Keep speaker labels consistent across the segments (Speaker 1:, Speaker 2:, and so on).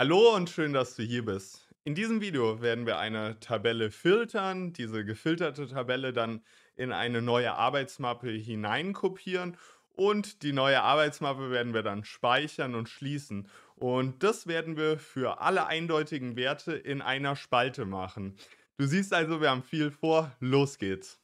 Speaker 1: Hallo und schön, dass du hier bist. In diesem Video werden wir eine Tabelle filtern, diese gefilterte Tabelle dann in eine neue Arbeitsmappe hineinkopieren und die neue Arbeitsmappe werden wir dann speichern und schließen. Und das werden wir für alle eindeutigen Werte in einer Spalte machen. Du siehst also, wir haben viel vor. Los geht's.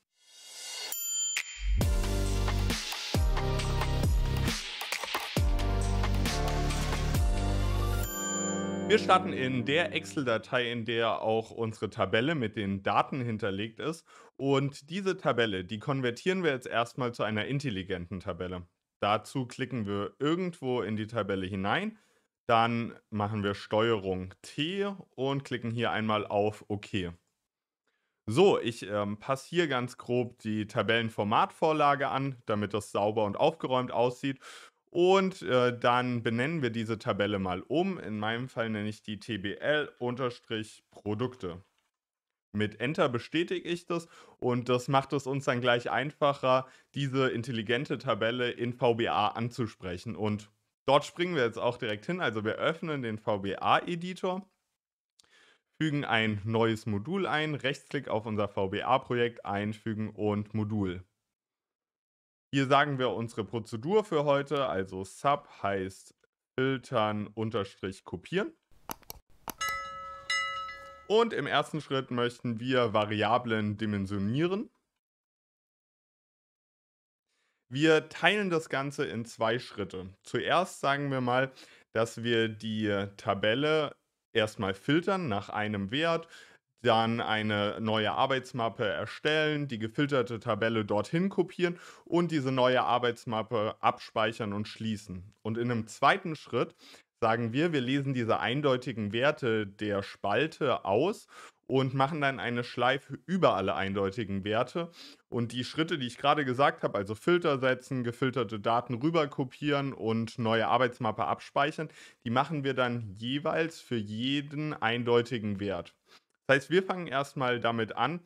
Speaker 1: Wir starten in der Excel-Datei, in der auch unsere Tabelle mit den Daten hinterlegt ist. Und diese Tabelle, die konvertieren wir jetzt erstmal zu einer intelligenten Tabelle. Dazu klicken wir irgendwo in die Tabelle hinein. Dann machen wir Steuerung T und klicken hier einmal auf OK. So, ich ähm, passe hier ganz grob die Tabellenformatvorlage an, damit das sauber und aufgeräumt aussieht und äh, dann benennen wir diese Tabelle mal um. In meinem Fall nenne ich die TBL-Produkte. Mit Enter bestätige ich das und das macht es uns dann gleich einfacher, diese intelligente Tabelle in VBA anzusprechen. Und dort springen wir jetzt auch direkt hin. Also wir öffnen den VBA-Editor, fügen ein neues Modul ein, Rechtsklick auf unser VBA-Projekt einfügen und Modul. Hier sagen wir unsere Prozedur für heute. Also Sub heißt filtern unterstrich kopieren. Und im ersten Schritt möchten wir Variablen dimensionieren. Wir teilen das Ganze in zwei Schritte. Zuerst sagen wir mal, dass wir die Tabelle erstmal filtern nach einem Wert dann eine neue Arbeitsmappe erstellen, die gefilterte Tabelle dorthin kopieren und diese neue Arbeitsmappe abspeichern und schließen. Und in einem zweiten Schritt sagen wir, wir lesen diese eindeutigen Werte der Spalte aus und machen dann eine Schleife über alle eindeutigen Werte. Und die Schritte, die ich gerade gesagt habe, also Filter setzen, gefilterte Daten rüberkopieren und neue Arbeitsmappe abspeichern, die machen wir dann jeweils für jeden eindeutigen Wert. Das heißt, wir fangen erstmal damit an,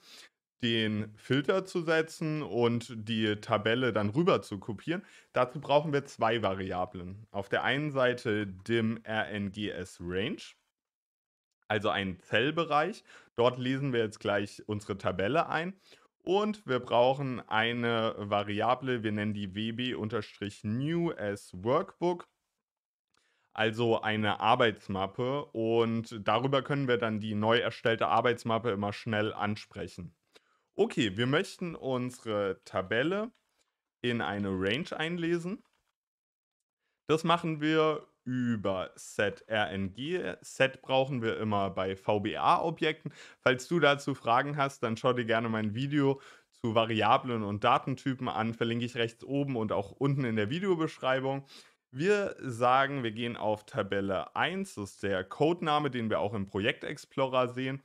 Speaker 1: den Filter zu setzen und die Tabelle dann rüber zu kopieren. Dazu brauchen wir zwei Variablen. Auf der einen Seite dem RNGS Range, also einen Zellbereich. Dort lesen wir jetzt gleich unsere Tabelle ein. Und wir brauchen eine Variable, wir nennen die wb-new as Workbook also eine Arbeitsmappe. Und darüber können wir dann die neu erstellte Arbeitsmappe immer schnell ansprechen. Okay, wir möchten unsere Tabelle in eine Range einlesen. Das machen wir über setrng. Set brauchen wir immer bei VBA-Objekten. Falls du dazu Fragen hast, dann schau dir gerne mein Video zu Variablen und Datentypen an. Verlinke ich rechts oben und auch unten in der Videobeschreibung. Wir sagen, wir gehen auf Tabelle 1, das ist der Codename, den wir auch im Projekt Explorer sehen,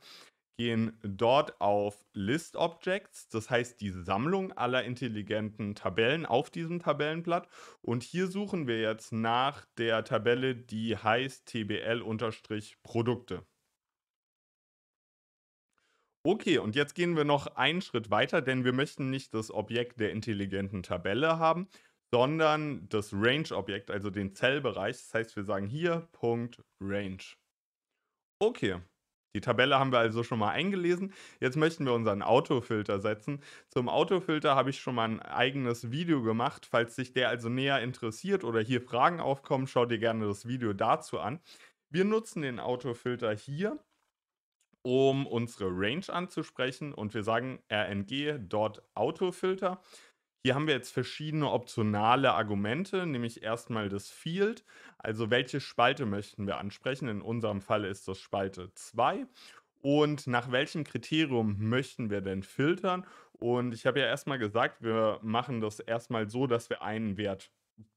Speaker 1: gehen dort auf List Objects, das heißt die Sammlung aller intelligenten Tabellen auf diesem Tabellenblatt. Und hier suchen wir jetzt nach der Tabelle, die heißt TBL-Produkte. Okay, und jetzt gehen wir noch einen Schritt weiter, denn wir möchten nicht das Objekt der intelligenten Tabelle haben, sondern das Range-Objekt, also den Zellbereich. Das heißt, wir sagen hier Punkt Range. Okay, die Tabelle haben wir also schon mal eingelesen. Jetzt möchten wir unseren Autofilter setzen. Zum Autofilter habe ich schon mal ein eigenes Video gemacht. Falls sich der also näher interessiert oder hier Fragen aufkommen, schau dir gerne das Video dazu an. Wir nutzen den Autofilter hier, um unsere Range anzusprechen und wir sagen rng.autofilter. Hier haben wir jetzt verschiedene optionale Argumente, nämlich erstmal das Field, also welche Spalte möchten wir ansprechen. In unserem Fall ist das Spalte 2. Und nach welchem Kriterium möchten wir denn filtern? Und ich habe ja erstmal gesagt, wir machen das erstmal so, dass wir einen Wert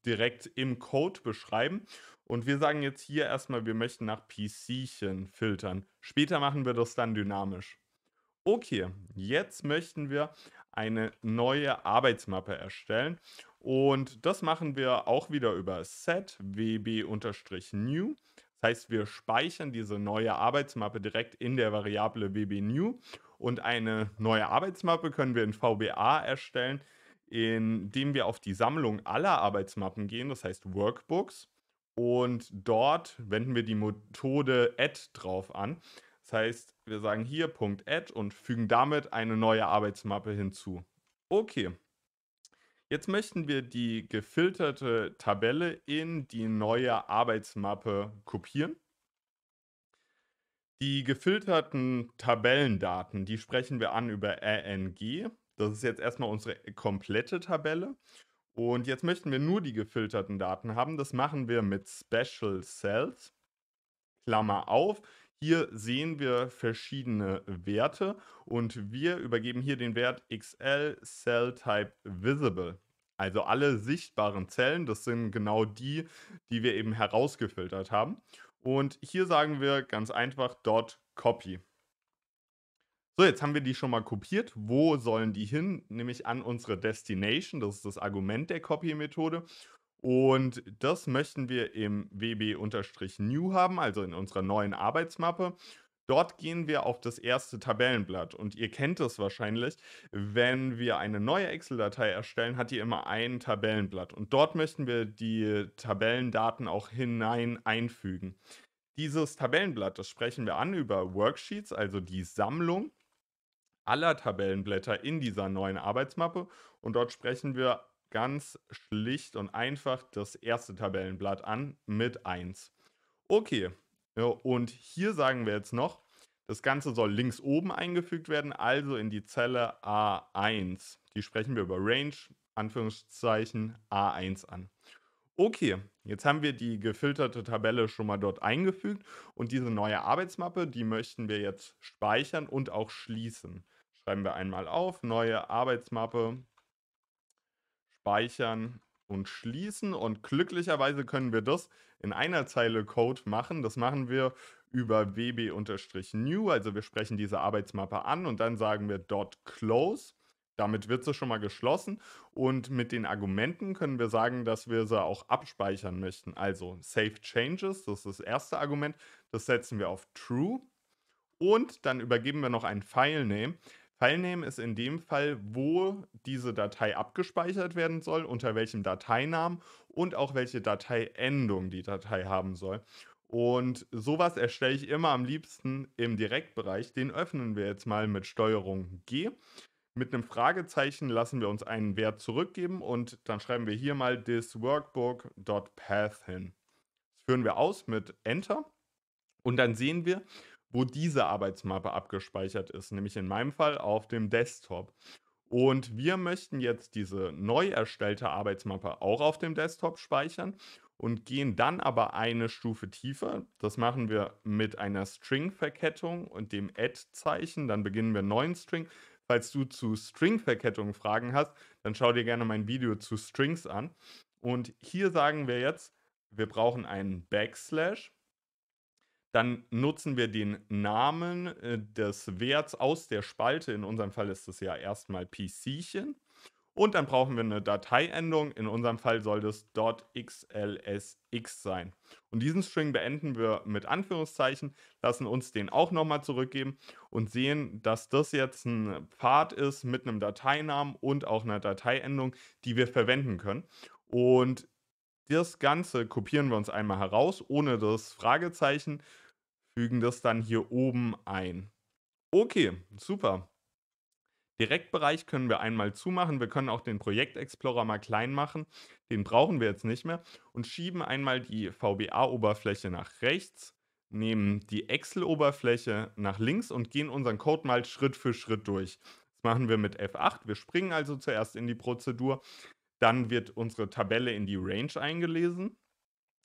Speaker 1: direkt im Code beschreiben. Und wir sagen jetzt hier erstmal, wir möchten nach PCchen filtern. Später machen wir das dann dynamisch. Okay, jetzt möchten wir eine neue Arbeitsmappe erstellen. Und das machen wir auch wieder über set wb-new. Das heißt, wir speichern diese neue Arbeitsmappe direkt in der Variable wb-new. Und eine neue Arbeitsmappe können wir in VBA erstellen, indem wir auf die Sammlung aller Arbeitsmappen gehen, das heißt Workbooks. Und dort wenden wir die Methode add drauf an. Das heißt, wir sagen hier Punkt Add und fügen damit eine neue Arbeitsmappe hinzu. Okay. Jetzt möchten wir die gefilterte Tabelle in die neue Arbeitsmappe kopieren. Die gefilterten Tabellendaten, die sprechen wir an über RNG. Das ist jetzt erstmal unsere komplette Tabelle. Und jetzt möchten wir nur die gefilterten Daten haben. Das machen wir mit Special Cells. Klammer auf. Hier sehen wir verschiedene Werte und wir übergeben hier den Wert XL Cell Type Visible. Also alle sichtbaren Zellen, das sind genau die, die wir eben herausgefiltert haben. Und hier sagen wir ganz einfach dot copy. So, jetzt haben wir die schon mal kopiert. Wo sollen die hin? Nämlich an unsere Destination, das ist das Argument der Copy-Methode. Und das möchten wir im WB-New haben, also in unserer neuen Arbeitsmappe. Dort gehen wir auf das erste Tabellenblatt und ihr kennt es wahrscheinlich, wenn wir eine neue Excel-Datei erstellen, hat die immer ein Tabellenblatt und dort möchten wir die Tabellendaten auch hinein einfügen. Dieses Tabellenblatt, das sprechen wir an über Worksheets, also die Sammlung aller Tabellenblätter in dieser neuen Arbeitsmappe und dort sprechen wir ganz schlicht und einfach das erste Tabellenblatt an mit 1. Okay, und hier sagen wir jetzt noch, das Ganze soll links oben eingefügt werden, also in die Zelle A1. Die sprechen wir über Range, Anführungszeichen A1 an. Okay, jetzt haben wir die gefilterte Tabelle schon mal dort eingefügt und diese neue Arbeitsmappe, die möchten wir jetzt speichern und auch schließen. Schreiben wir einmal auf, neue Arbeitsmappe, speichern und schließen. Und glücklicherweise können wir das in einer Zeile Code machen. Das machen wir über wb-new. Also wir sprechen diese Arbeitsmappe an und dann sagen wir .close. Damit wird sie schon mal geschlossen. Und mit den Argumenten können wir sagen, dass wir sie auch abspeichern möchten. Also Save Changes, das ist das erste Argument. Das setzen wir auf True. Und dann übergeben wir noch ein File-Name. Filename ist in dem Fall, wo diese Datei abgespeichert werden soll, unter welchem Dateinamen und auch welche Dateiendung die Datei haben soll. Und sowas erstelle ich immer am liebsten im Direktbereich. Den öffnen wir jetzt mal mit Steuerung G. Mit einem Fragezeichen lassen wir uns einen Wert zurückgeben und dann schreiben wir hier mal thisworkbook.path hin. Das führen wir aus mit Enter und dann sehen wir, wo diese Arbeitsmappe abgespeichert ist, nämlich in meinem Fall auf dem Desktop. Und wir möchten jetzt diese neu erstellte Arbeitsmappe auch auf dem Desktop speichern und gehen dann aber eine Stufe tiefer. Das machen wir mit einer String-Verkettung und dem Add-Zeichen. Dann beginnen wir einen neuen String. Falls du zu String-Verkettungen Fragen hast, dann schau dir gerne mein Video zu Strings an. Und hier sagen wir jetzt, wir brauchen einen Backslash dann nutzen wir den Namen äh, des Werts aus der Spalte. In unserem Fall ist das ja erstmal PCchen. Und dann brauchen wir eine Dateiendung. In unserem Fall soll das .xlsx sein. Und diesen String beenden wir mit Anführungszeichen, lassen uns den auch nochmal zurückgeben und sehen, dass das jetzt ein Pfad ist mit einem Dateinamen und auch einer Dateiendung, die wir verwenden können. Und das Ganze kopieren wir uns einmal heraus, ohne das Fragezeichen, fügen das dann hier oben ein. Okay, super. Direktbereich können wir einmal zumachen. Wir können auch den Projektexplorer mal klein machen. Den brauchen wir jetzt nicht mehr. Und schieben einmal die VBA-Oberfläche nach rechts, nehmen die Excel-Oberfläche nach links und gehen unseren Code mal Schritt für Schritt durch. Das machen wir mit F8. Wir springen also zuerst in die Prozedur, dann wird unsere Tabelle in die Range eingelesen.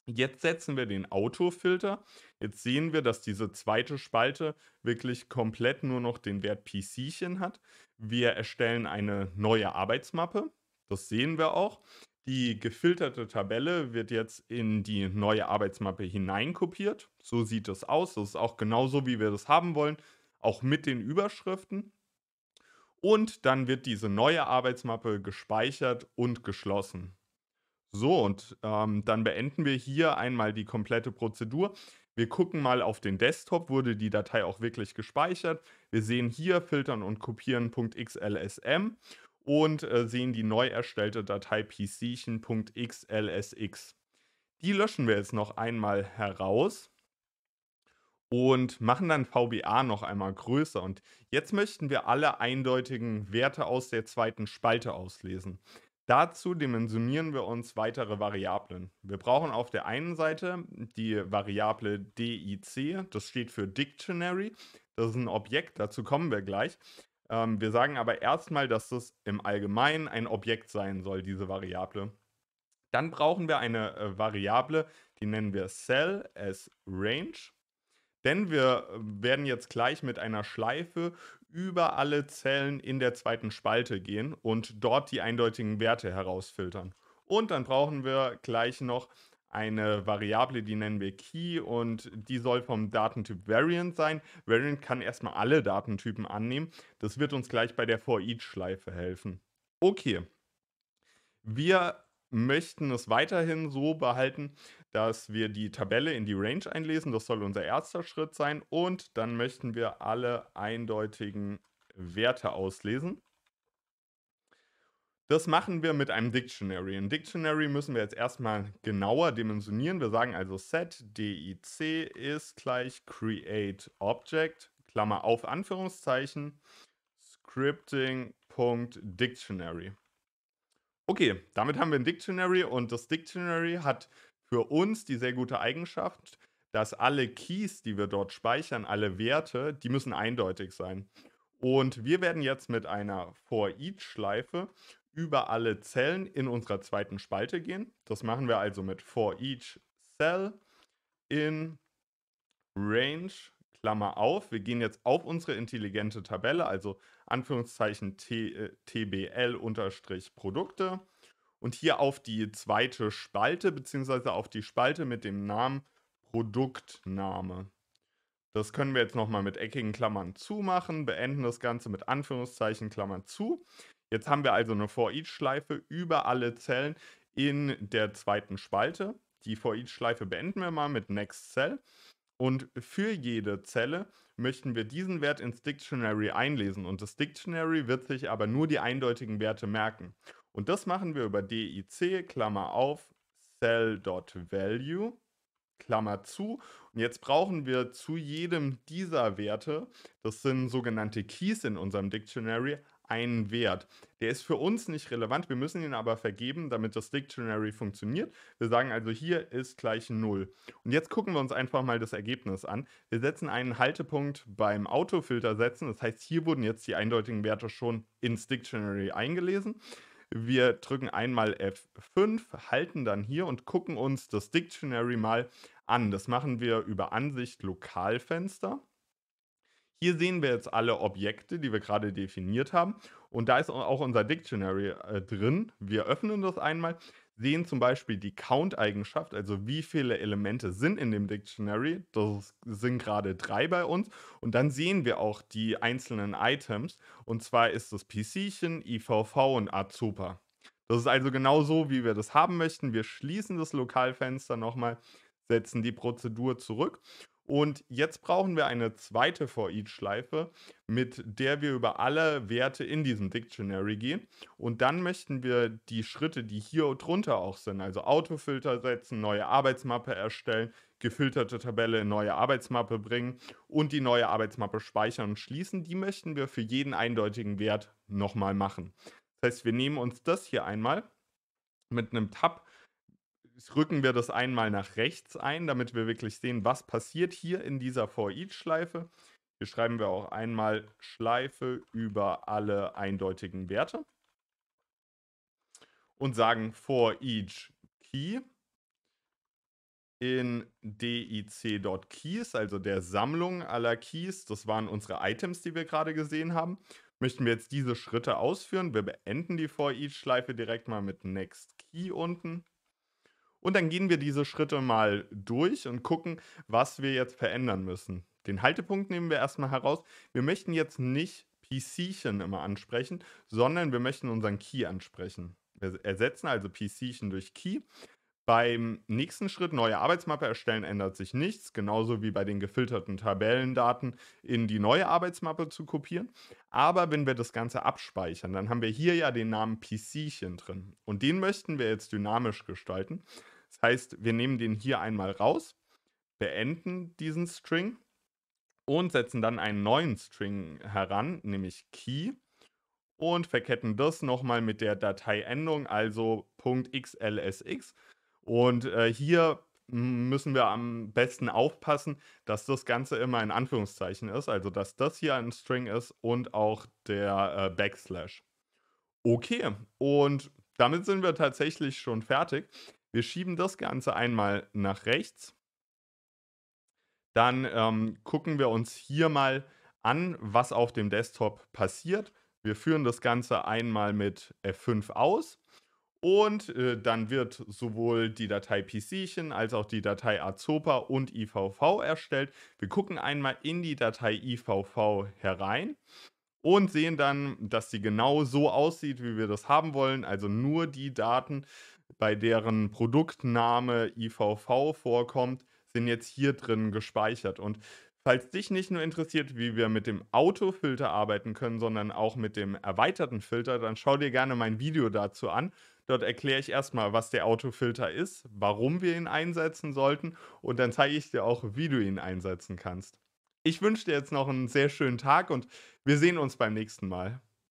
Speaker 1: Jetzt setzen wir den Autofilter. Jetzt sehen wir, dass diese zweite Spalte wirklich komplett nur noch den Wert PCchen hat. Wir erstellen eine neue Arbeitsmappe. Das sehen wir auch. Die gefilterte Tabelle wird jetzt in die neue Arbeitsmappe hineinkopiert. So sieht es aus. Das ist auch genauso, wie wir das haben wollen. Auch mit den Überschriften. Und dann wird diese neue Arbeitsmappe gespeichert und geschlossen. So, und ähm, dann beenden wir hier einmal die komplette Prozedur. Wir gucken mal auf den Desktop, wurde die Datei auch wirklich gespeichert. Wir sehen hier filtern und kopieren.xlsm und äh, sehen die neu erstellte Datei pcchen.xlsx. Die löschen wir jetzt noch einmal heraus und machen dann VBA noch einmal größer. Und jetzt möchten wir alle eindeutigen Werte aus der zweiten Spalte auslesen. Dazu dimensionieren wir uns weitere Variablen. Wir brauchen auf der einen Seite die Variable DIC, das steht für Dictionary, das ist ein Objekt, dazu kommen wir gleich. Ähm, wir sagen aber erstmal, dass das im Allgemeinen ein Objekt sein soll, diese Variable. Dann brauchen wir eine äh, Variable, die nennen wir Cell as Range denn wir äh, werden jetzt gleich mit einer Schleife über alle Zellen in der zweiten Spalte gehen und dort die eindeutigen Werte herausfiltern. Und dann brauchen wir gleich noch eine Variable, die nennen wir Key und die soll vom Datentyp Variant sein. Variant kann erstmal alle Datentypen annehmen. Das wird uns gleich bei der For-Each-Schleife helfen. Okay, wir möchten es weiterhin so behalten, dass wir die Tabelle in die Range einlesen. Das soll unser erster Schritt sein. Und dann möchten wir alle eindeutigen Werte auslesen. Das machen wir mit einem Dictionary. Ein Dictionary müssen wir jetzt erstmal genauer dimensionieren. Wir sagen also set dic ist gleich create object, Klammer auf Anführungszeichen, scripting.dictionary. Okay, damit haben wir ein Dictionary und das Dictionary hat für uns die sehr gute Eigenschaft, dass alle Keys, die wir dort speichern, alle Werte, die müssen eindeutig sein. Und wir werden jetzt mit einer For-Each-Schleife über alle Zellen in unserer zweiten Spalte gehen. Das machen wir also mit For Each Cell in Range, Klammer auf. Wir gehen jetzt auf unsere intelligente Tabelle, also Anführungszeichen TBL-Produkte. Äh, und hier auf die zweite Spalte, beziehungsweise auf die Spalte mit dem Namen Produktname. Das können wir jetzt nochmal mit eckigen Klammern zumachen, beenden das Ganze mit Anführungszeichen Klammern zu. Jetzt haben wir also eine For-Each-Schleife über alle Zellen in der zweiten Spalte. Die For-Each-Schleife beenden wir mal mit Next Cell. Und für jede Zelle möchten wir diesen Wert ins Dictionary einlesen. Und das Dictionary wird sich aber nur die eindeutigen Werte merken. Und das machen wir über DIC, Klammer auf, cell.value, Klammer zu. Und jetzt brauchen wir zu jedem dieser Werte, das sind sogenannte Keys in unserem Dictionary, einen Wert. Der ist für uns nicht relevant, wir müssen ihn aber vergeben, damit das Dictionary funktioniert. Wir sagen also, hier ist gleich 0. Und jetzt gucken wir uns einfach mal das Ergebnis an. Wir setzen einen Haltepunkt beim Autofilter setzen, das heißt, hier wurden jetzt die eindeutigen Werte schon ins Dictionary eingelesen. Wir drücken einmal F5, halten dann hier und gucken uns das Dictionary mal an. Das machen wir über Ansicht Lokalfenster. Hier sehen wir jetzt alle Objekte, die wir gerade definiert haben. Und da ist auch unser Dictionary äh, drin. Wir öffnen das einmal sehen zum Beispiel die Count-Eigenschaft, also wie viele Elemente sind in dem Dictionary. Das sind gerade drei bei uns. Und dann sehen wir auch die einzelnen Items. Und zwar ist das PCchen, IVV und Azupa. Das ist also genau so, wie wir das haben möchten. Wir schließen das Lokalfenster nochmal, setzen die Prozedur zurück und jetzt brauchen wir eine zweite For-Each-Schleife, mit der wir über alle Werte in diesem Dictionary gehen. Und dann möchten wir die Schritte, die hier drunter auch sind, also Autofilter setzen, neue Arbeitsmappe erstellen, gefilterte Tabelle in neue Arbeitsmappe bringen und die neue Arbeitsmappe speichern und schließen, die möchten wir für jeden eindeutigen Wert nochmal machen. Das heißt, wir nehmen uns das hier einmal mit einem Tab rücken wir das einmal nach rechts ein, damit wir wirklich sehen, was passiert hier in dieser For-Each-Schleife. Hier schreiben wir auch einmal Schleife über alle eindeutigen Werte und sagen for each key in dic.keys, also der Sammlung aller Keys, das waren unsere Items, die wir gerade gesehen haben, möchten wir jetzt diese Schritte ausführen. Wir beenden die for each Schleife direkt mal mit next key unten und dann gehen wir diese Schritte mal durch und gucken, was wir jetzt verändern müssen. Den Haltepunkt nehmen wir erstmal heraus. Wir möchten jetzt nicht PCchen immer ansprechen, sondern wir möchten unseren Key ansprechen. Wir ersetzen also PCchen durch Key. Beim nächsten Schritt neue Arbeitsmappe erstellen ändert sich nichts, genauso wie bei den gefilterten Tabellendaten in die neue Arbeitsmappe zu kopieren. Aber wenn wir das Ganze abspeichern, dann haben wir hier ja den Namen PCchen drin und den möchten wir jetzt dynamisch gestalten. Das heißt, wir nehmen den hier einmal raus, beenden diesen String und setzen dann einen neuen String heran, nämlich Key und verketten das nochmal mit der Dateiendung, also .xlsx. Und äh, hier müssen wir am besten aufpassen, dass das Ganze immer in Anführungszeichen ist, also dass das hier ein String ist und auch der äh, Backslash. Okay, und damit sind wir tatsächlich schon fertig. Wir schieben das Ganze einmal nach rechts. Dann ähm, gucken wir uns hier mal an, was auf dem Desktop passiert. Wir führen das Ganze einmal mit F5 aus und äh, dann wird sowohl die Datei PCchen als auch die Datei Azopa und IVV erstellt. Wir gucken einmal in die Datei IVV herein und sehen dann, dass sie genau so aussieht, wie wir das haben wollen. Also nur die Daten, bei deren Produktname IVV vorkommt, sind jetzt hier drin gespeichert. Und falls dich nicht nur interessiert, wie wir mit dem Autofilter arbeiten können, sondern auch mit dem erweiterten Filter, dann schau dir gerne mein Video dazu an. Dort erkläre ich erstmal, was der Autofilter ist, warum wir ihn einsetzen sollten und dann zeige ich dir auch, wie du ihn einsetzen kannst. Ich wünsche dir jetzt noch einen sehr schönen Tag und wir sehen uns beim nächsten Mal.